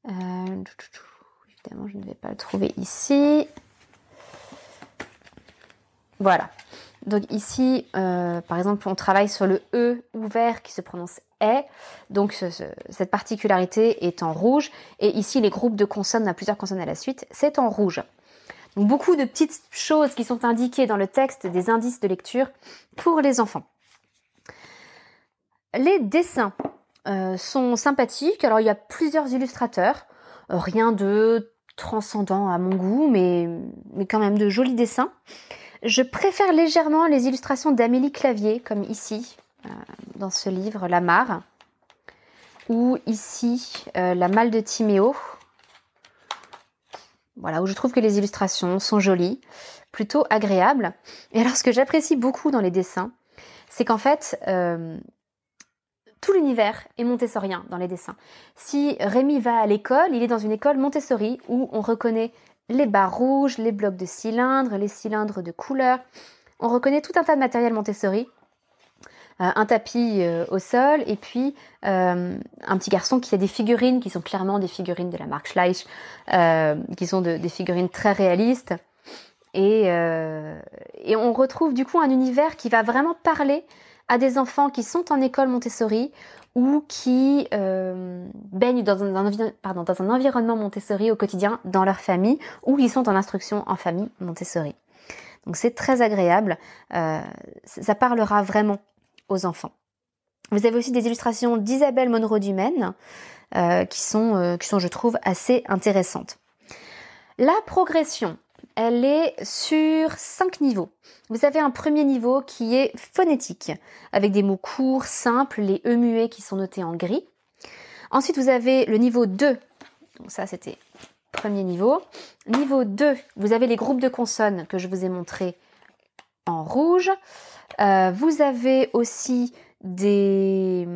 évidemment, je ne vais pas le trouver ici. Voilà. Donc ici, euh, par exemple, on travaille sur le E ouvert qui se prononce e ». Donc cette particularité est en rouge. Et ici, les groupes de consonnes, on a plusieurs consonnes à la suite, c'est en rouge. Donc beaucoup de petites choses qui sont indiquées dans le texte, des indices de lecture pour les enfants. Les dessins euh, sont sympathiques. Alors il y a plusieurs illustrateurs. Euh, rien de transcendant à mon goût, mais, mais quand même de jolis dessins. Je préfère légèrement les illustrations d'Amélie Clavier, comme ici, euh, dans ce livre, La Mare, ou ici, euh, La Malle de Timéo. Voilà, où je trouve que les illustrations sont jolies, plutôt agréables. Et alors, ce que j'apprécie beaucoup dans les dessins, c'est qu'en fait, euh, tout l'univers est montessorien dans les dessins. Si Rémi va à l'école, il est dans une école Montessori où on reconnaît les barres rouges, les blocs de cylindres, les cylindres de couleur. On reconnaît tout un tas de matériel Montessori. Euh, un tapis euh, au sol et puis euh, un petit garçon qui a des figurines qui sont clairement des figurines de la marque Schleich, qui sont des figurines très réalistes. Et, et, on retrouve du coup un univers qui va vraiment parler à des enfants qui sont en école Montessori ou qui euh, baignent dans un, environnement Montessori au quotidien dans leur famille ou qui sont en instruction en famille Montessori. Donc c'est très agréable, euh, ça parlera vraiment aux enfants. Vous avez aussi des illustrations d'Isabelle Monroe Dumaine euh, qui, sont, qui sont, je trouve, assez intéressantes. La progression elle est sur cinq niveaux. Vous avez un premier niveau qui est phonétique, avec des mots courts, simples, les E muets qui sont notés en gris. Ensuite, vous avez le niveau 2. Donc ça, c'était premier niveau. Niveau 2, vous avez les groupes de consonnes que je vous ai montrés en rouge. Euh, vous avez aussi des,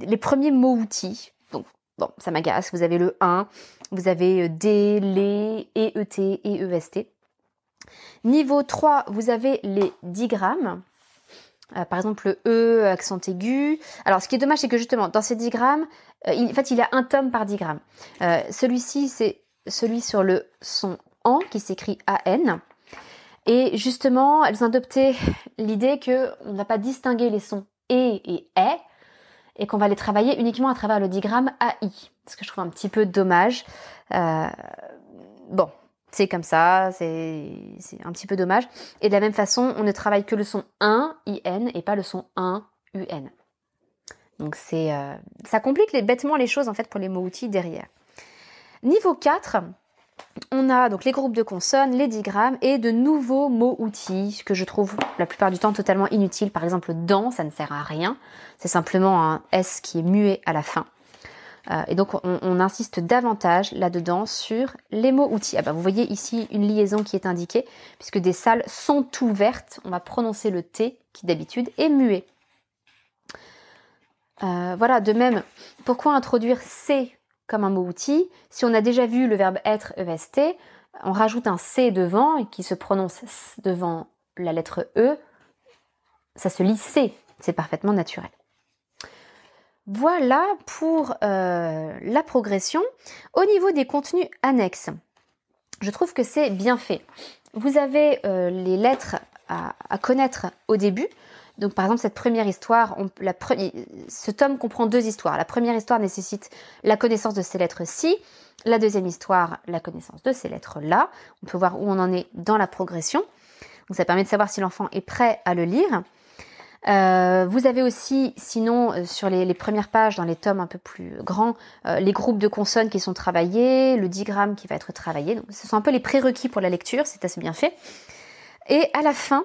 les premiers mots outils. Donc, bon, ça m'agace. Vous avez le 1, vous avez euh, D, E, E, les, E, S, T. Niveau 3, vous avez les digrammes. Euh, par exemple, le E, accent aigu. Alors, ce qui est dommage, c'est que justement, dans ces digrammes, euh, en fait, il y a un tome par digramme. Celui-ci, c'est celui sur le son AN, qui s'écrit AN. Et justement, elles ont adopté l'idée qu'on n'a pas distingué les sons E et E, et qu'on va les travailler uniquement à travers le digramme AI. Ce que je trouve un petit peu dommage. Euh, bon, c'est comme ça, c'est un petit peu dommage. Et de la même façon, on ne travaille que le son 1, IN, et pas le son 1, UN. Donc euh, ça complique les, bêtement les choses en fait pour les mots-outils derrière. Niveau 4, on a donc les groupes de consonnes, les digrammes et de nouveaux mots outils que je trouve la plupart du temps totalement inutiles. Par exemple, dans, ça ne sert à rien. C'est simplement un S qui est muet à la fin. Euh, et donc, on, insiste davantage là-dedans sur les mots outils. Ah bah, vous voyez ici une liaison qui est indiquée, puisque des salles sont ouvertes. On va prononcer le T qui d'habitude est muet. Euh, voilà, de même, pourquoi introduire C comme un mot-outil. Si on a déjà vu le verbe être EST, on rajoute un C devant et qui se prononce devant la lettre E, ça se lit C, c'est parfaitement naturel. Voilà pour euh, la progression. Au niveau des contenus annexes, je trouve que c'est bien fait. Vous avez euh, les lettres à connaître au début, donc par exemple cette première histoire, ce tome comprend deux histoires. La première histoire nécessite la connaissance de ces lettres-ci, la deuxième histoire la connaissance de ces lettres-là. On peut voir où on en est dans la progression. Donc ça permet de savoir si l'enfant est prêt à le lire. Euh, vous avez aussi, sinon, euh, sur les, premières pages, dans les tomes un peu plus grands, euh, les groupes de consonnes qui sont travaillés, le digramme qui va être travaillé. Donc, ce sont un peu les prérequis pour la lecture, c'est assez bien fait. Et à la fin,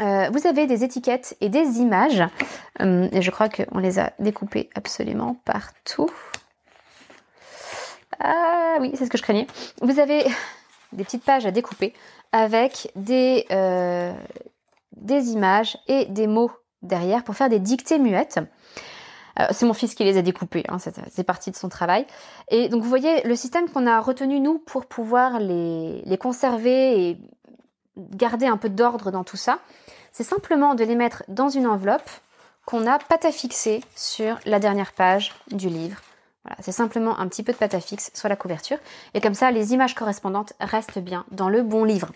euh, vous avez des étiquettes et des images. Euh, et je crois qu'on les a découpées absolument partout. Ah oui, c'est ce que je craignais. Vous avez des petites pages à découper avec des, euh, des images et des mots derrière pour faire des dictées muettes. C'est mon fils qui les a découpées, hein, c'est partie de son travail. Et donc vous voyez, le système qu'on a retenu nous pour pouvoir les, les conserver et garder un peu d'ordre dans tout ça, c'est simplement de les mettre dans une enveloppe qu'on a pâte à fixer sur la dernière page du livre. Voilà, c'est simplement un petit peu de pâte à fixe sur la couverture. Et comme ça, les images correspondantes restent bien dans le bon livre.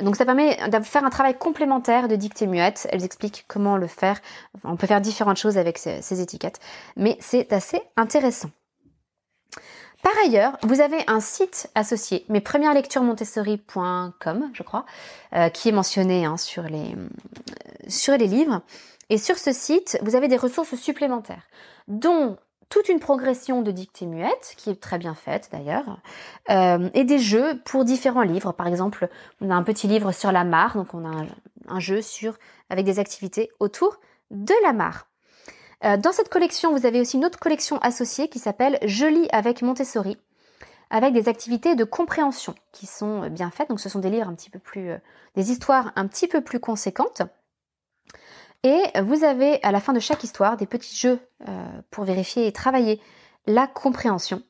Donc ça permet de faire un travail complémentaire de dictée muette. Elles expliquent comment le faire. On peut faire différentes choses avec ces étiquettes. Mais c'est assez intéressant. Par ailleurs, vous avez un site associé, mespremièreslecturesmontessori.com, je crois, euh, qui est mentionné hein, sur, les, euh, sur les livres. Et sur ce site, vous avez des ressources supplémentaires, dont toute une progression de dictées muettes, qui est très bien faite d'ailleurs, euh, et des jeux pour différents livres. Par exemple, on a un petit livre sur la mare, donc on a un, jeu sur, avec des activités autour de la mare. Euh, dans cette collection, vous avez aussi une autre collection associée qui s'appelle Je lis avec Montessori, avec des activités de compréhension qui sont euh, bien faites. Donc ce sont des livres un petit peu plus, euh, des histoires un petit peu plus conséquentes. Et vous avez à la fin de chaque histoire des petits jeux pour vérifier et travailler la compréhension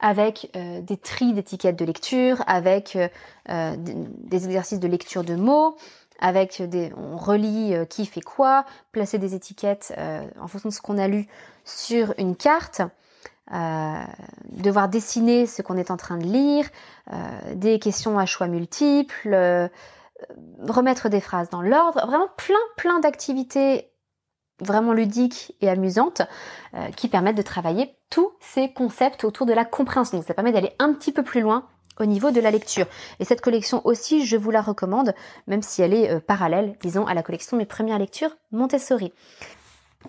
avec des tris d'étiquettes de lecture, avec des exercices de lecture de mots, avec des, on relie euh, qui fait quoi, placer des étiquettes euh, en fonction de ce qu'on a lu sur une carte, euh, devoir dessiner ce qu'on est en train de lire, des questions à choix multiples, remettre des phrases dans l'ordre, vraiment plein plein d'activités vraiment ludiques et amusantes qui permettent de travailler tous ces concepts autour de la compréhension. ça permet d'aller un petit peu plus loin au niveau de la lecture. Et cette collection aussi, je vous la recommande, même si elle est euh, parallèle, disons, à la collection Mes Premières Lectures Montessori.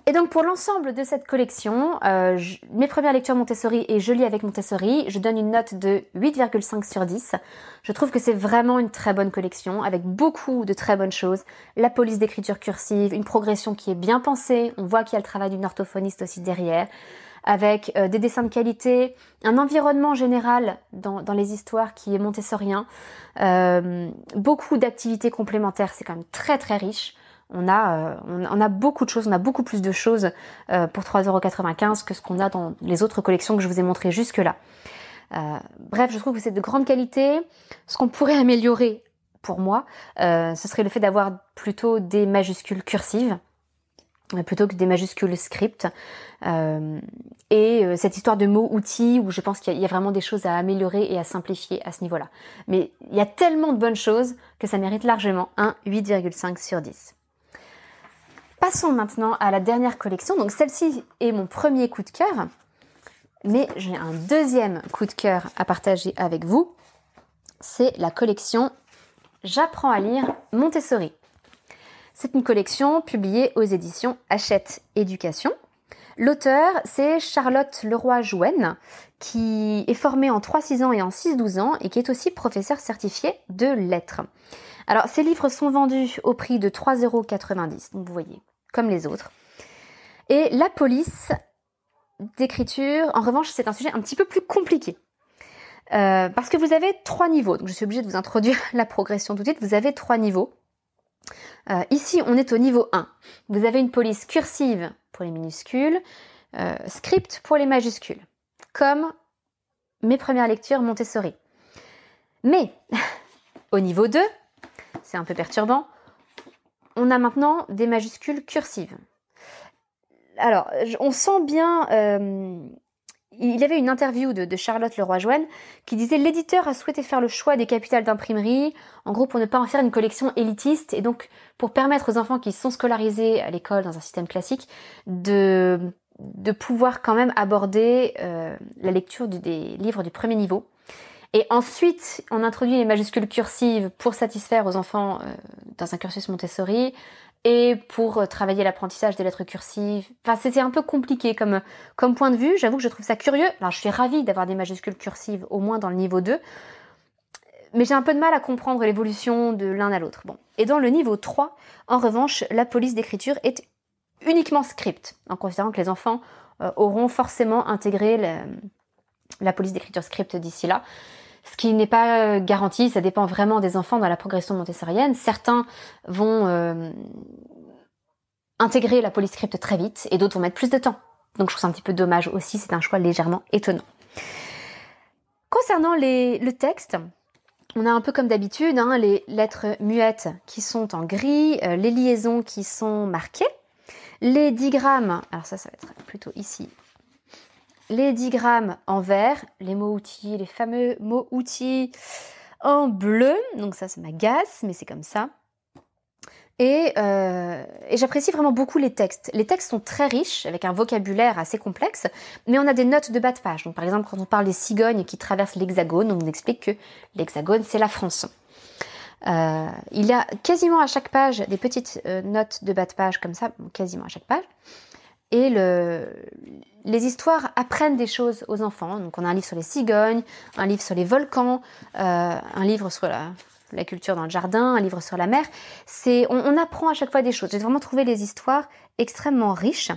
Et donc pour l'ensemble de cette collection, euh, mes premières lectures Montessori et Je lis avec Montessori, je donne une note de 8,5 sur 10. Je trouve que c'est vraiment une très bonne collection avec beaucoup de très bonnes choses. La police d'écriture cursive, une progression qui est bien pensée, on voit qu'il y a le travail d'une orthophoniste aussi derrière avec euh, des dessins de qualité, un environnement général dans, les histoires qui est montessorien, euh, beaucoup d'activités complémentaires, c'est quand même très très riche. On a, euh, beaucoup de choses, on a beaucoup plus de choses pour 3,95€ que ce qu'on a dans les autres collections que je vous ai montrées jusque-là. bref, je trouve que c'est de grande qualité. Ce qu'on pourrait améliorer pour moi, ce serait le fait d'avoir plutôt des majuscules cursives plutôt que des majuscules script. Euh, et euh, cette histoire de mots outils où je pense qu'il y, y, a vraiment des choses à améliorer et à simplifier à ce niveau-là. Mais il y a tellement de bonnes choses que ça mérite largement un 8,5 sur 10. Passons maintenant à la dernière collection. Donc celle-ci est mon premier coup de cœur, mais j'ai un deuxième coup de cœur à partager avec vous. C'est la collection J'apprends à lire Montessori. C'est une collection publiée aux éditions Hachette Éducation. L'auteur, c'est Charlotte Leroy-Jouenne, qui est formée en 3-6 ans et en 6-12 ans et qui est aussi professeure certifiée de lettres. Alors, ces livres sont vendus au prix de 3,90 euros, donc vous voyez, comme les autres. Et la police d'écriture, en revanche, c'est un sujet un petit peu plus compliqué. Euh, parce que vous avez trois niveaux, donc je suis obligée de vous introduire la progression tout de suite, vous avez trois niveaux. Euh, ici, on est au niveau 1. Vous avez une police cursive pour les minuscules, euh, script pour les majuscules, comme mes premières lectures Montessori. Mais au niveau 2, c'est un peu perturbant, on a maintenant des majuscules cursives. Alors, on sent bien euh, il y avait une interview de, Charlotte Leroy-Joanne qui disait l'éditeur a souhaité faire le choix des capitales d'imprimerie, en gros pour ne pas en faire une collection élitiste et donc pour permettre aux enfants qui sont scolarisés à l'école dans un système classique de, pouvoir quand même aborder euh, la lecture des livres du premier niveau. Et ensuite, on introduit les majuscules cursives pour satisfaire aux enfants euh, dans un cursus Montessori et pour euh, travailler l'apprentissage des lettres cursives. Enfin, c'était un peu compliqué comme, comme point de vue. J'avoue que je trouve ça curieux. Alors, je suis ravie d'avoir des majuscules cursives, au moins dans le niveau 2. Mais j'ai un peu de mal à comprendre l'évolution de l'un à l'autre. Et dans le niveau 3, en revanche, la police d'écriture est uniquement script, en considérant que les enfants euh, auront forcément intégré la police d'écriture script d'ici là ce qui n'est pas euh, garanti, ça dépend vraiment des enfants dans la progression montessorienne. Certains vont euh, intégrer la polyscript très vite et d'autres vont mettre plus de temps. Donc je trouve ça un petit peu dommage aussi, c'est un choix légèrement étonnant. Concernant le texte, on a un peu comme d'habitude hein, les lettres muettes qui sont en gris, euh, les liaisons qui sont marquées, les digrammes, alors ça ça va être plutôt ici les digrammes en vert, les mots outils, les fameux mots outils en bleu. Donc ça, ça m'agace, mais c'est comme ça. Euh, et, j'apprécie vraiment beaucoup les textes. Les textes sont très riches, avec un vocabulaire assez complexe, mais on a des notes de bas de page. Donc par exemple, quand on parle des cigognes qui traversent l'hexagone, on explique que l'hexagone, c'est la France. Euh, il y a quasiment à chaque page des petites euh, notes de bas de page comme ça, quasiment à chaque page. Et le, les histoires apprennent des choses aux enfants. Donc on a un livre sur les cigognes, un livre sur les volcans, euh, un livre sur la, culture dans le jardin, un livre sur la mer. C'est, on, apprend à chaque fois des choses. J'ai vraiment trouvé les histoires extrêmement riches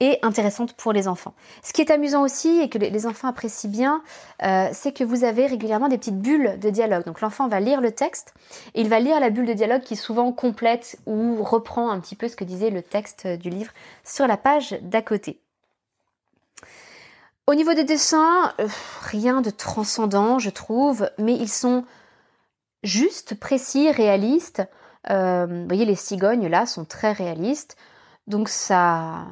et intéressantes pour les enfants. Ce qui est amusant aussi et que les, enfants apprécient bien, euh, c'est que vous avez régulièrement des petites bulles de dialogue. Donc l'enfant va lire le texte et il va lire la bulle de dialogue qui souvent complète ou reprend un petit peu ce que disait le texte du livre sur la page d'à côté. Au niveau des dessins, euh, rien de transcendant, je trouve, mais ils sont justes, précis, réalistes. Euh, vous voyez, les cigognes là sont très réalistes, donc ça,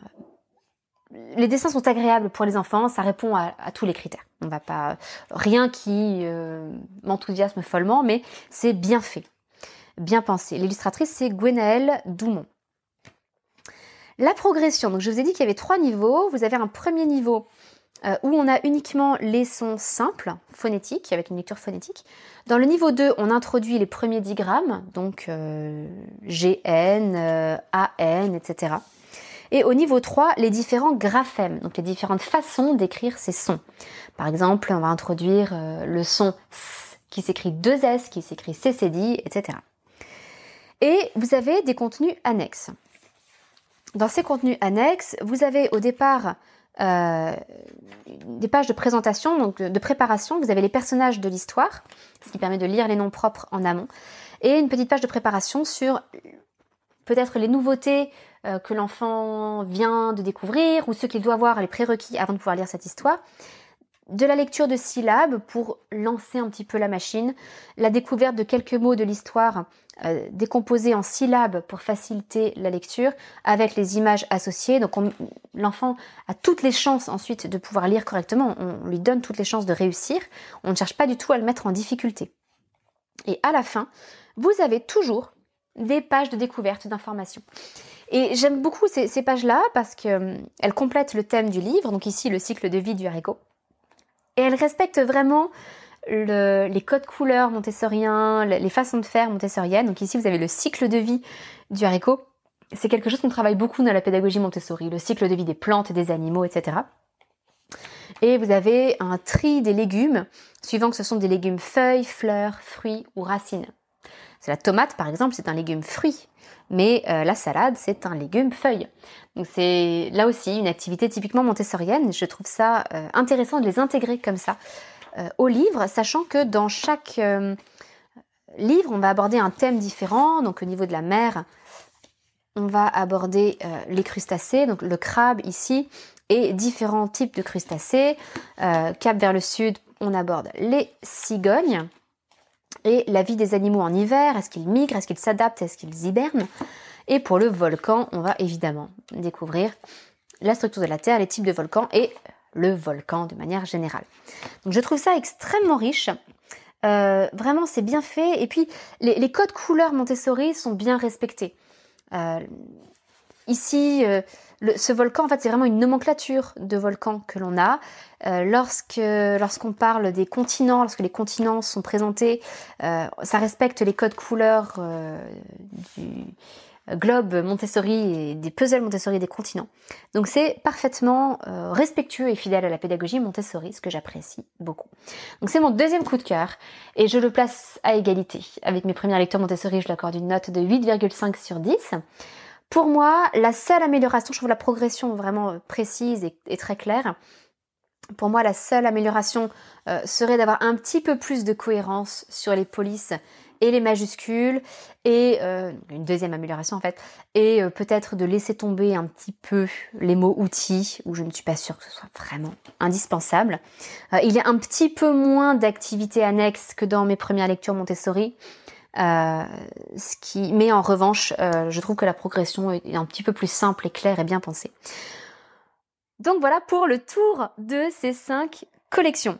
les dessins sont agréables pour les enfants, ça répond à, tous les critères. On va pas rien qui euh, m'enthousiasme follement, mais c'est bien fait, bien pensé. L'illustratrice c'est Gwenaëlle Doumont. La progression. Donc je vous ai dit qu'il y avait trois niveaux. Vous avez un premier niveau euh, où on a uniquement les sons simples, phonétiques, avec une lecture phonétique. Dans le niveau 2, on introduit les premiers digrammes, donc GN, AN, etc. Et au niveau 3, les différents graphèmes, donc les différentes façons d'écrire ces sons. Par exemple, on va introduire euh, le son S qui s'écrit 2S, qui s'écrit CCD, etc. Et vous avez des contenus annexes. Dans ces contenus annexes, vous avez au départ euh, des pages de présentation, donc de préparation. Vous avez les personnages de l'histoire, ce qui permet de lire les noms propres en amont, et une petite page de préparation sur peut-être les nouveautés euh, que l'enfant vient de découvrir ou ce qu'il doit voir, les prérequis avant de pouvoir lire cette histoire, de la lecture de syllabes pour lancer un petit peu la machine, la découverte de quelques mots de l'histoire euh, décomposés en syllabes pour faciliter la lecture avec les images associées. Donc l'enfant a toutes les chances ensuite de pouvoir lire correctement, on lui donne toutes les chances de réussir, on ne cherche pas du tout à le mettre en difficulté. Et à la fin, vous avez toujours des pages de découverte d'informations. Et j'aime beaucoup ces, pages-là parce qu'elles euh, complètent le thème du livre, donc ici le cycle de vie du haricot. Et elle respecte vraiment les codes couleurs montessoriens, les façons de faire montessoriennes. Donc ici, vous avez le cycle de vie du haricot. C'est quelque chose qu'on travaille beaucoup dans la pédagogie Montessori, le cycle de vie des plantes des animaux, etc. Et vous avez un tri des légumes, suivant que ce sont des légumes feuilles, fleurs, fruits ou racines la tomate, par exemple, c'est un légume fruit, mais euh, la salade, c'est un légume feuille. Donc c'est là aussi une activité typiquement montessorienne. Je trouve ça euh, intéressant de les intégrer comme ça euh, au livre, sachant que dans chaque livre, on va aborder un thème différent. Donc au niveau de la mer, on va aborder les crustacés, donc le crabe ici, et différents types de crustacés. cap vers le sud, on aborde les cigognes. Et la vie des animaux en hiver, est-ce qu'ils migrent, est-ce qu'ils s'adaptent, est-ce qu'ils hibernent Et pour le volcan, on va évidemment découvrir la structure de la Terre, les types de volcans et le volcan de manière générale. Donc je trouve ça extrêmement riche. Euh, vraiment, c'est bien fait. Et puis, les, codes couleurs Montessori sont bien respectés. Euh, ici, euh, ce volcan, en fait, c'est vraiment une nomenclature de volcan que l'on a. Euh, lorsque lorsqu'on parle des continents, lorsque les continents sont présentés, euh, ça respecte les codes couleurs euh, du globe Montessori et des puzzles Montessori des continents. Donc c'est parfaitement respectueux et fidèle à la pédagogie Montessori, ce que j'apprécie beaucoup. Donc c'est mon deuxième coup de cœur et je le place à égalité. Avec mes premières lectures Montessori, je l'accorde une note de 8,5 sur 10. Pour moi, la seule amélioration, je trouve la progression vraiment euh, précise et, très claire. Pour moi, la seule amélioration euh, serait d'avoir un petit peu plus de cohérence sur les polices et les majuscules et euh, une deuxième amélioration en fait et peut-être de laisser tomber un petit peu les mots outils où je ne suis pas sûre que ce soit vraiment indispensable. il y a un petit peu moins d'activités annexes que dans mes premières lectures Montessori. Euh, ce qui, mais en revanche, euh, je trouve que la progression est un petit peu plus simple et claire et bien pensée. Donc voilà pour le tour de ces cinq collections.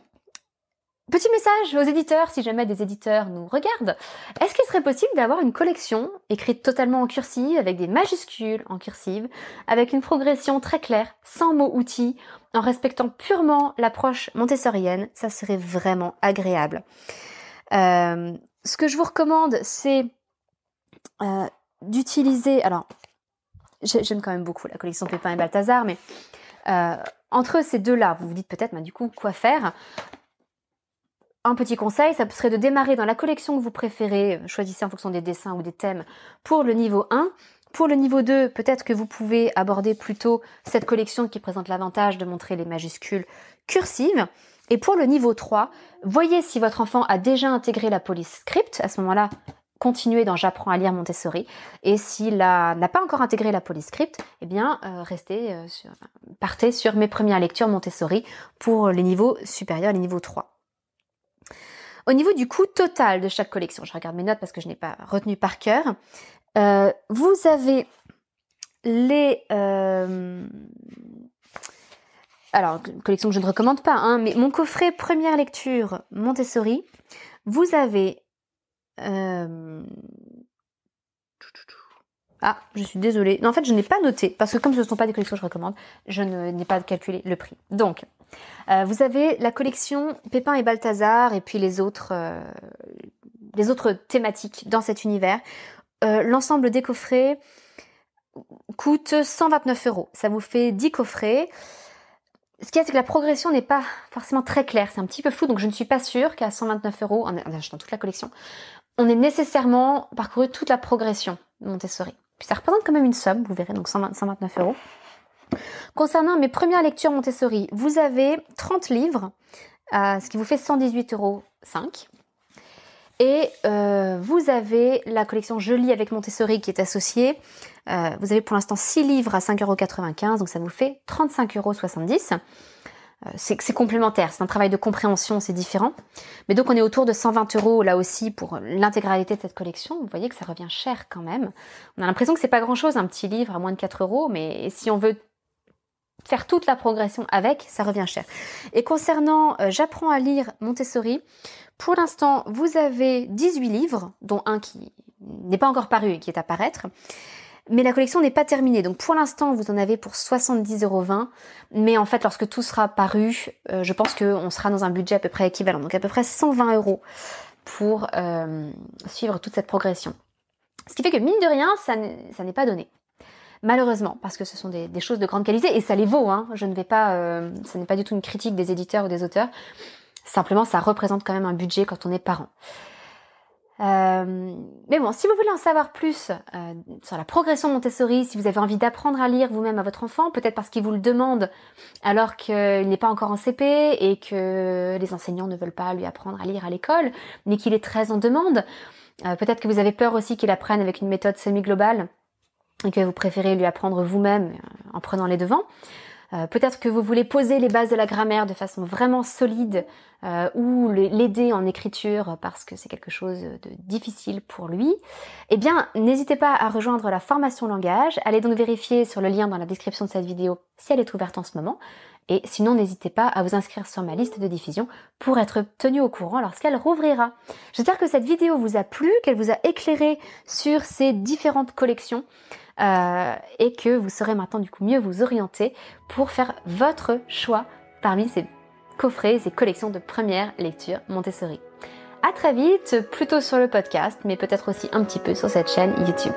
Petit message aux éditeurs, si jamais des éditeurs nous regardent. Est-ce qu'il serait possible d'avoir une collection écrite totalement en cursive, avec des majuscules en cursive, avec une progression très claire, sans mots outils, en respectant purement l'approche montessorienne Ça serait vraiment agréable. Euh, ce que je vous recommande, c'est euh, d'utiliser. Alors, j'aime quand même beaucoup la collection Pépin et Balthazar, mais euh, entre ces deux-là, vous vous dites peut-être, mais du coup, quoi faire un petit conseil, ça serait de démarrer dans la collection que vous préférez, choisissez en fonction des dessins ou des thèmes, pour le niveau 1. Pour le niveau 2, peut-être que vous pouvez aborder plutôt cette collection qui présente l'avantage de montrer les majuscules cursives. Et pour le niveau 3, voyez si votre enfant a déjà intégré la police script. À ce moment-là, continuez dans J'apprends à lire Montessori. Et s'il n'a pas encore intégré la police script, eh bien, euh, restez euh, sur, partez sur mes premières lectures Montessori pour les niveaux supérieurs, les niveaux 3. Au niveau du coût total de chaque collection, je regarde mes notes parce que je n'ai pas retenu par cœur, euh, vous avez les, alors collection que je ne recommande pas, hein, mais mon coffret première lecture Montessori, vous avez... Euh, ah, je suis désolée. en fait, je n'ai pas noté, parce que comme ce ne sont pas des collections que je recommande, je n'ai pas calculé le prix. Donc, euh, vous avez la collection Pépin et Balthazar, et puis les autres, euh, les autres thématiques dans cet univers. L'ensemble des coffrets coûte 129 euros. Ça vous fait 10 coffrets. Ce qu'il y c'est que la progression n'est pas forcément très claire, c'est un petit peu fou, donc je ne suis pas sûre qu'à 129 euros, en achetant toute la collection, on ait nécessairement parcouru toute la progression de Montessori. Puis ça représente quand même une somme, vous verrez, donc 129 euros. Concernant mes premières lectures Montessori, vous avez 30 livres, euh, ce qui vous fait 118,5 euros. Et euh, vous avez la collection Je lis avec Montessori qui est associée. Euh, vous avez pour l'instant 6 livres à 5,95€, donc ça vous fait 35,70 euros. Euh, c'est complémentaire, c'est un travail de compréhension, c'est différent. Mais donc on est autour de 120 euros là aussi pour l'intégralité de cette collection. Vous voyez que ça revient cher quand même. On a l'impression que c'est pas grand chose, un petit livre à moins de 4 euros, mais si on veut faire toute la progression avec, ça revient cher. Et concernant euh, J'apprends à lire Montessori, pour l'instant, vous avez 18 livres, dont un qui n'est pas encore paru et qui est à paraître. Mais la collection n'est pas terminée. Donc pour l'instant, vous en avez pour 70,20€. Mais en fait, lorsque tout sera paru, euh, je pense qu'on sera dans un budget à peu près équivalent. Donc à peu près 120 euros pour euh, suivre toute cette progression. Ce qui fait que mine de rien, ça n'est pas donné. Malheureusement, parce que ce sont des, choses de grande qualité et ça les vaut. Hein. Je ne vais pas, ce euh, n'est pas du tout une critique des éditeurs ou des auteurs. Simplement, ça représente quand même un budget quand on est parent. Euh, mais bon, si vous voulez en savoir plus euh, sur la progression de Montessori, si vous avez envie d'apprendre à lire vous-même à votre enfant, peut-être parce qu'il vous le demande alors qu'il n'est pas encore en CP et que les enseignants ne veulent pas lui apprendre à lire à l'école, mais qu'il est très en demande, peut-être que vous avez peur aussi qu'il apprenne avec une méthode semi-globale que vous préférez lui apprendre vous-même euh, en prenant les devants. Euh, peut-être que vous voulez poser les bases de la grammaire de façon vraiment solide euh, ou l'aider en écriture parce que c'est quelque chose de difficile pour lui. Eh bien, n'hésitez pas à rejoindre la formation langage. Allez donc vérifier sur le lien dans la description de cette vidéo si elle est ouverte en ce moment. Et sinon, n'hésitez pas à vous inscrire sur ma liste de diffusion pour être tenu au courant lorsqu'elle rouvrira. J'espère que cette vidéo vous a plu, qu'elle vous a éclairé sur ces différentes collections. Euh, et que vous saurez maintenant du coup mieux vous orienter pour faire votre choix parmi ces coffrets, ces collections de première lecture Montessori. À très vite, plutôt sur le podcast, mais peut-être aussi un petit peu sur cette chaîne YouTube.